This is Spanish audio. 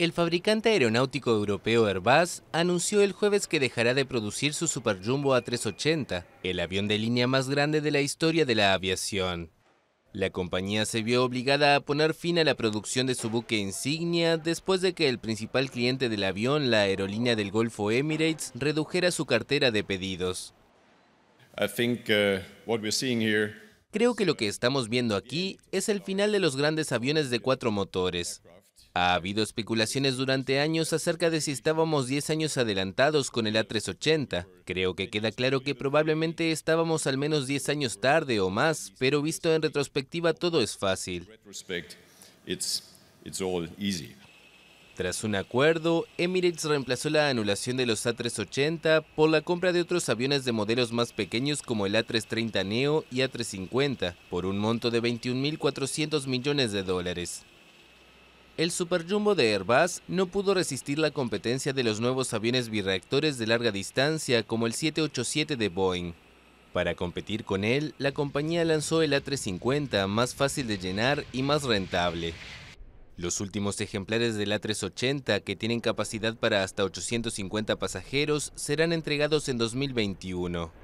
El fabricante aeronáutico europeo Airbus anunció el jueves que dejará de producir su Super Jumbo A380, el avión de línea más grande de la historia de la aviación. La compañía se vio obligada a poner fin a la producción de su buque insignia después de que el principal cliente del avión, la aerolínea del Golfo Emirates, redujera su cartera de pedidos. Uh, Creo que lo que estamos viendo aquí es el final de los grandes aviones de cuatro motores. Ha habido especulaciones durante años acerca de si estábamos 10 años adelantados con el A380. Creo que queda claro que probablemente estábamos al menos 10 años tarde o más, pero visto en retrospectiva todo es fácil. Tras un acuerdo, Emirates reemplazó la anulación de los A380 por la compra de otros aviones de modelos más pequeños como el A330 Neo y A350 por un monto de 21.400 millones de dólares el Super Jumbo de Airbus no pudo resistir la competencia de los nuevos aviones bireactores de larga distancia como el 787 de Boeing. Para competir con él, la compañía lanzó el A350, más fácil de llenar y más rentable. Los últimos ejemplares del A380, que tienen capacidad para hasta 850 pasajeros, serán entregados en 2021.